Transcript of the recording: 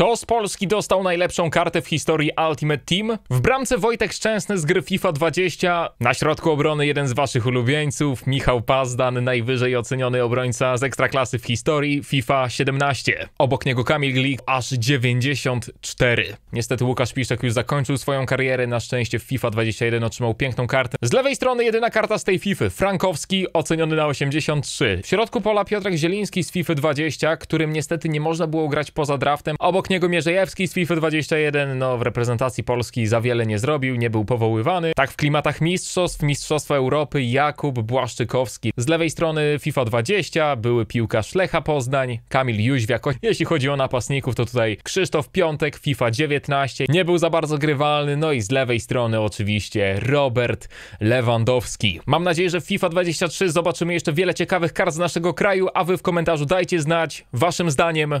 Kto z Polski dostał najlepszą kartę w historii Ultimate Team? W bramce Wojtek Szczęsny z gry FIFA 20, na środku obrony jeden z waszych ulubieńców, Michał Pazdan, najwyżej oceniony obrońca z Ekstraklasy w historii FIFA 17. Obok niego Kamil Glik, aż 94. Niestety Łukasz Piszek już zakończył swoją karierę, na szczęście w FIFA 21 otrzymał piękną kartę. Z lewej strony jedyna karta z tej FIFA, Frankowski, oceniony na 83. W środku pola Piotrek Zieliński z FIFA 20, którym niestety nie można było grać poza draftem. Obok niego Mierzejewski z FIFA 21 no, w reprezentacji Polski za wiele nie zrobił, nie był powoływany. Tak w klimatach mistrzostw, Mistrzostwa Europy Jakub Błaszczykowski. Z lewej strony FIFA 20, były piłkarz Lecha Poznań, Kamil Jóźwiak. Jeśli chodzi o napastników, to tutaj Krzysztof Piątek, FIFA 19. Nie był za bardzo grywalny, no i z lewej strony oczywiście Robert Lewandowski. Mam nadzieję, że w FIFA 23 zobaczymy jeszcze wiele ciekawych kart z naszego kraju, a wy w komentarzu dajcie znać waszym zdaniem,